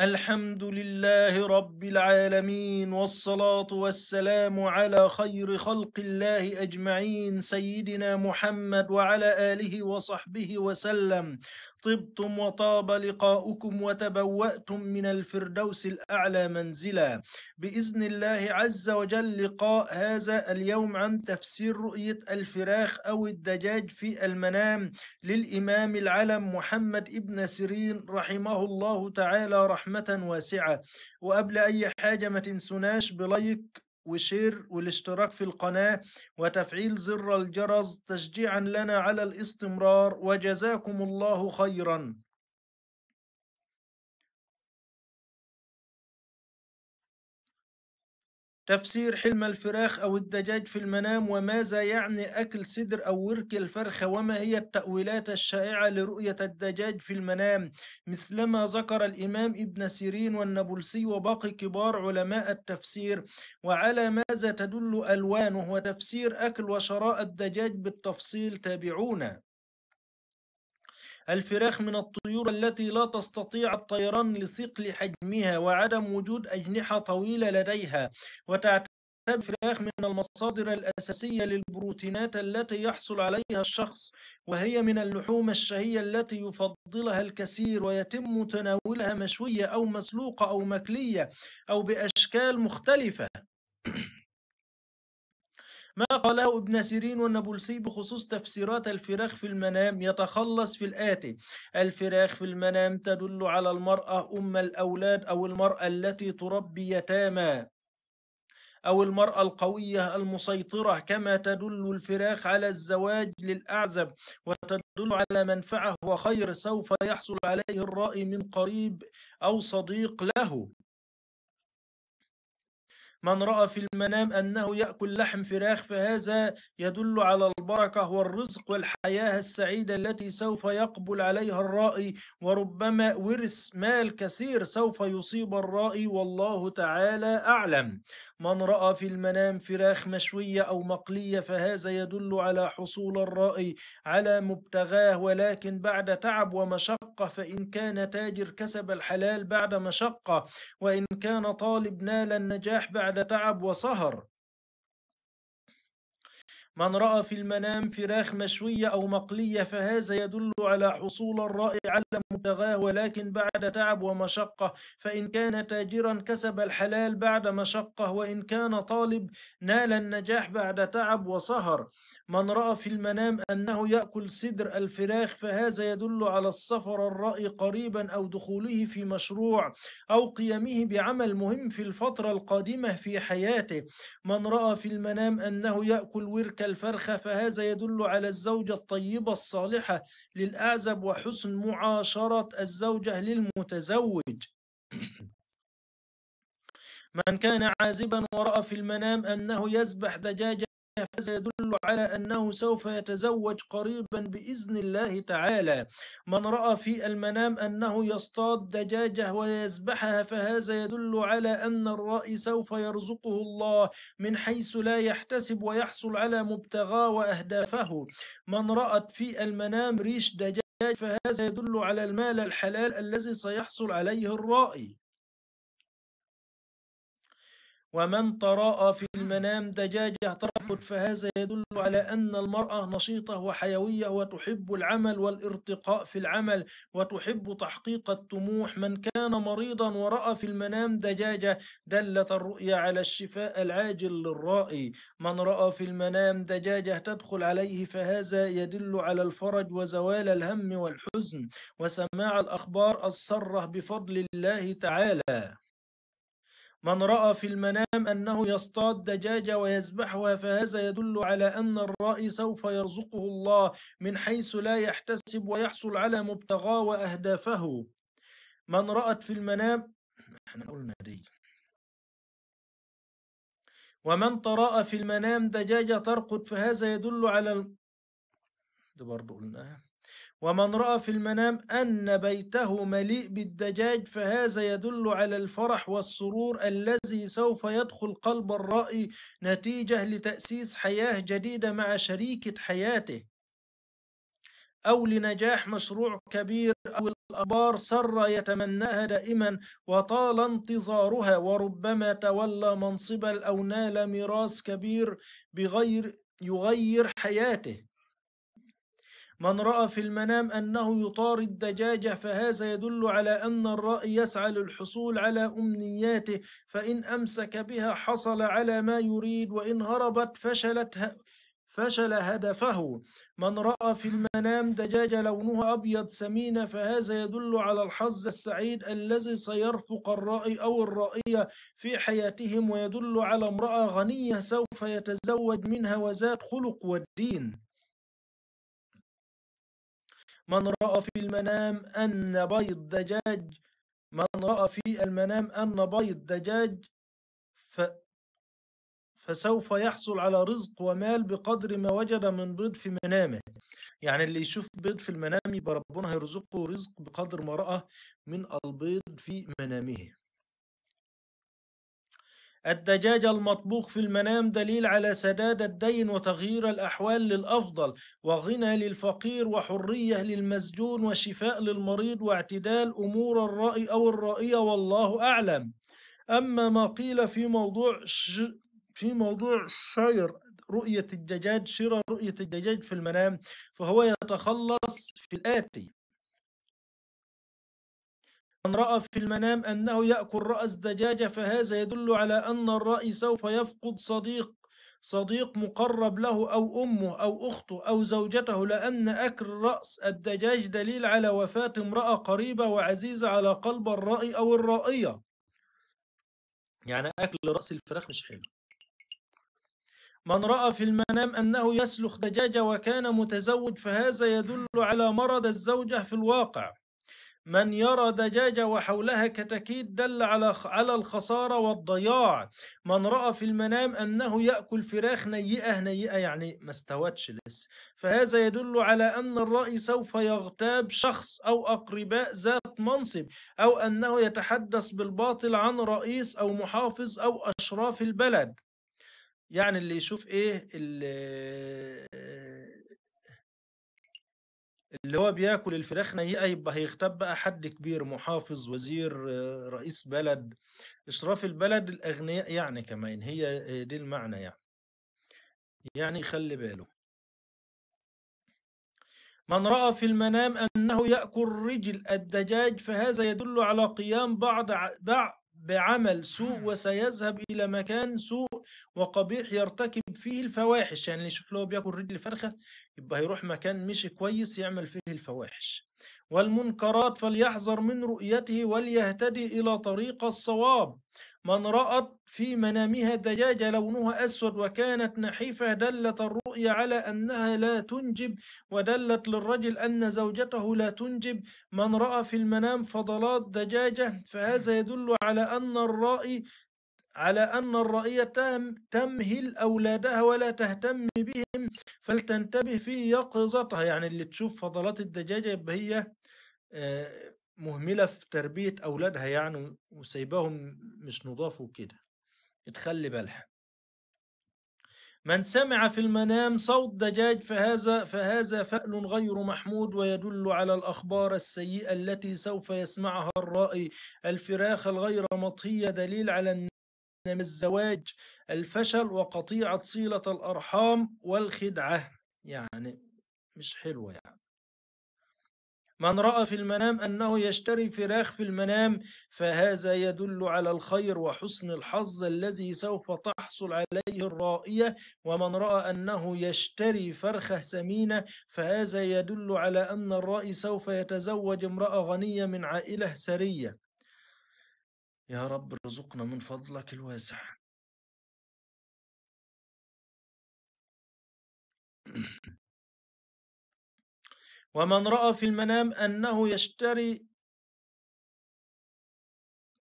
الحمد لله رب العالمين والصلاة والسلام على خير خلق الله أجمعين سيدنا محمد وعلى آله وصحبه وسلم طبتم وطاب لقاؤكم وتبوأتم من الفردوس الأعلى منزلا بإذن الله عز وجل لقاء هذا اليوم عن تفسير رؤية الفراخ أو الدجاج في المنام للإمام العلم محمد ابن سيرين رحمه الله تعالى رحمه رحمة واسعة وقبل أي حاجة ما تنسوناش بلايك وشير والاشتراك في القناة وتفعيل زر الجرس تشجيعا لنا على الاستمرار وجزاكم الله خيرا تفسير حلم الفراخ أو الدجاج في المنام وماذا يعني أكل صدر أو ورك الفرخة وما هي التأويلات الشائعة لرؤية الدجاج في المنام مثلما ذكر الإمام ابن سيرين والنابلسي وباقي كبار علماء التفسير وعلى ماذا تدل ألوانه وتفسير أكل وشراء الدجاج بالتفصيل تابعونا الفراخ من الطيور التي لا تستطيع الطيران لثقل حجمها وعدم وجود أجنحة طويلة لديها وتعتبر الفراخ من المصادر الأساسية للبروتينات التي يحصل عليها الشخص وهي من اللحوم الشهية التي يفضلها الكثير ويتم تناولها مشوية أو مسلوقة أو مكلية أو بأشكال مختلفة ما قاله ابن سيرين والنابلسي بخصوص تفسيرات الفراخ في المنام يتخلص في الآتي الفراخ في المنام تدل على المرأة أم الأولاد أو المرأة التي تربي يتامى أو المرأة القوية المسيطرة كما تدل الفراخ على الزواج للأعزب وتدل على منفعة وخير سوف يحصل عليه الرأي من قريب أو صديق له من رأى في المنام أنه يأكل لحم فراخ فهذا يدل على البركة والرزق والحياة السعيدة التي سوف يقبل عليها الرائي وربما ورث مال كثير سوف يصيب الرائي والله تعالى أعلم من رأى في المنام فراخ مشوية أو مقلية فهذا يدل على حصول الرائي على مبتغاه ولكن بعد تعب ومشقة فإن كان تاجر كسب الحلال بعد مشقة وإن كان طالب نال النجاح بعد بعد تعب وسهر من رأى في المنام فراخ مشوية أو مقلية فهذا يدل على حصول الرأي على مبتغاه ولكن بعد تعب ومشقة فإن كان تاجرا كسب الحلال بعد مشقة وإن كان طالب نال النجاح بعد تعب وسهر من رأى في المنام أنه يأكل سدر الفراخ فهذا يدل على السفر الرأي قريبا أو دخوله في مشروع أو قيامه بعمل مهم في الفترة القادمة في حياته من رأى في المنام أنه يأكل ورك الفرخ فهذا يدل على الزوجة الطيبة الصالحة للأعزب وحسن معاشرة الزوجة للمتزوج من كان عازبا ورأى في المنام أنه يذبح دجاجة فهذا يدل على أنه سوف يتزوج قريبا بإذن الله تعالى من رأى في المنام أنه يصطاد دجاجة ويذبحها فهذا يدل على أن الرأي سوف يرزقه الله من حيث لا يحتسب ويحصل على مبتغاه وأهدافه من رأت في المنام ريش دجاج فهذا يدل على المال الحلال الذي سيحصل عليه الرائي ومن تراءى في المنام دجاجة ترقد فهذا يدل على أن المرأة نشيطة وحيوية وتحب العمل والارتقاء في العمل وتحب تحقيق الطموح من كان مريضا ورأى في المنام دجاجة دلت الرؤيا على الشفاء العاجل للرائي من رأى في المنام دجاجة تدخل عليه فهذا يدل على الفرج وزوال الهم والحزن وسماع الأخبار السرة بفضل الله تعالى من رأى في المنام أنه يصطاد دجاجة ويذبحها فهذا يدل على أن الرأي سوف يرزقه الله من حيث لا يحتسب ويحصل على مبتغاه وأهدافه من رأت في المنام احنا قلنا دي ومن تراءى في المنام دجاجة ترقد فهذا يدل على ال... دي برضه قلناها ومن رأى في المنام أن بيته مليء بالدجاج فهذا يدل على الفرح والسرور الذي سوف يدخل قلب الرائي نتيجة لتأسيس حياة جديدة مع شريكة حياته أو لنجاح مشروع كبير أو الأخبار سرة يتمناها دائما وطال انتظارها وربما تولى منصبا أو نال ميراث كبير بغير يغير حياته من رأى في المنام أنه يطارد دجاجة فهذا يدل على أن الرأي يسعى للحصول على أمنياته فإن أمسك بها حصل على ما يريد وإن هربت فشلت فشل هدفه من رأى في المنام دجاجة لونها أبيض سمينة فهذا يدل على الحظ السعيد الذي سيرفق الرائي أو الرائية في حياتهم ويدل على امرأة غنية سوف يتزوج منها وذات خلق والدين من رأى في المنام أن بيض دجاج من رأى في المنام أن بيض دجاج ف فسوف يحصل على رزق ومال بقدر ما وجد من بيض في منامه يعني اللي يشوف بيض في المنام يبقى ربنا هيرزقه رزق بقدر ما رأى من البيض في منامه الدجاج المطبوخ في المنام دليل على سداد الدين وتغيير الأحوال للأفضل وغنى للفقير وحرية للمسجون وشفاء للمريض واعتدال أمور الرأي أو الرائية والله أعلم أما ما قيل في موضوع ش... في موضوع الشير رؤية الدجاج شراء رؤية الدجاج في المنام فهو يتخلص في الآتي من رأى في المنام أنه يأكل رأس دجاجة فهذا يدل على أن الرأي سوف يفقد صديق صديق مقرب له أو أمه أو أخته أو زوجته لأن أكل رأس الدجاج دليل على وفاة امرأة قريبة وعزيزة على قلب الرأي أو الرائية يعني أكل رأس الفراخ مش حلو من رأى في المنام أنه يسلخ دجاجة وكان متزوج فهذا يدل على مرض الزوجة في الواقع من يرى دجاجة وحولها كتاكيت دل على على الخسارة والضياع من رأى في المنام أنه يأكل فراخ نيئة نيئة يعني ما استوتش لسه فهذا يدل على أن الرأي سوف يغتاب شخص أو أقرباء ذات منصب أو أنه يتحدث بالباطل عن رئيس أو محافظ أو أشراف البلد يعني اللي يشوف ايه اللي اللي هو بياكل الفراخ نيئه يبقى هيغتاب بقى حد كبير محافظ وزير رئيس بلد اشراف البلد الاغنياء يعني كمان هي دي المعنى يعني يعني خلي باله من رأى في المنام أنه يأكل رجل الدجاج فهذا يدل على قيام بعض بعض بعمل سوء وسيذهب إلى مكان سوء وقبيح يرتكب فيه الفواحش يعني شوف له بياكل رجل فرخة يبقى هيروح مكان مش كويس يعمل فيه الفواحش والمنكرات فليحذر من رؤيته وليهتدي إلى طريق الصواب من رأت في منامها دجاجة لونها أسود وكانت نحيفة دلت الرؤيا على أنها لا تنجب ودلت للرجل أن زوجته لا تنجب من رأى في المنام فضلات دجاجة فهذا يدل على أن الرائي على أن الرأية تمهل أولادها ولا تهتم بهم فلتنتبه في يقظتها يعني اللي تشوف فضلات الدجاجة يبقى هي آه، مهملة في تربية أولادها يعني وسيباهم مش نضاف وكده تخلي بالها من سمع في المنام صوت دجاج فهذا فهذا فأل غير محمود ويدل على الأخبار السيئة التي سوف يسمعها الرائي الفراخ الغير مطهية دليل على من الزواج الفشل وقطيعة صلة الأرحام والخدعة يعني مش حلوة يعني من رأى في المنام أنه يشتري فراخ في المنام فهذا يدل على الخير وحسن الحظ الذي سوف تحصل عليه الرائية ومن رأى أنه يشتري فرخة سمينة فهذا يدل على أن الرائي سوف يتزوج امرأة غنية من عائلة سرية يا رب ارزقنا من فضلك الواسع ومن رأى في المنام أنه يشتري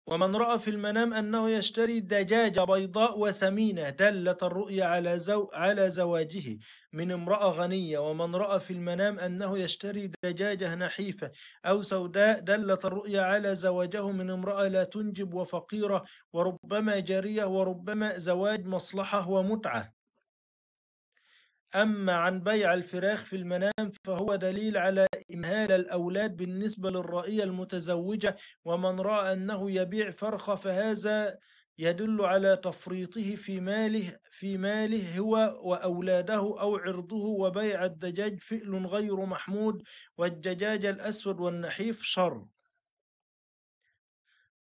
ومن رأى في المنام أنه يشتري دجاجة بيضاء وسمينة دلت الرؤيا على زو على زواجه من امرأة غنية ومن رأى في المنام أنه يشتري دجاجة نحيفة أو سوداء دلت الرؤيا على زواجه من امرأة لا تنجب وفقيرة وربما جارية وربما زواج مصلحة ومتعة أما عن بيع الفراخ في المنام فهو دليل على إمهال الأولاد بالنسبة للرائية المتزوجة ومن رأى أنه يبيع فرخة فهذا يدل على تفريطه في ماله في ماله هو وأولاده أو عرضه وبيع الدجاج فئل غير محمود والدجاج الأسود والنحيف شر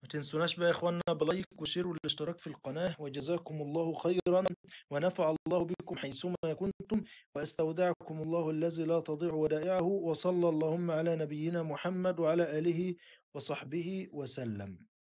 تنسوناش بقى يا اخوانا بلايك وشير والاشتراك في القناة وجزاكم الله خيرا ونفع الله بكم حيثما كنتم واستودعكم الله الذي لا تضيع ودائعه وصلى اللهم على نبينا محمد وعلى آله وصحبه وسلم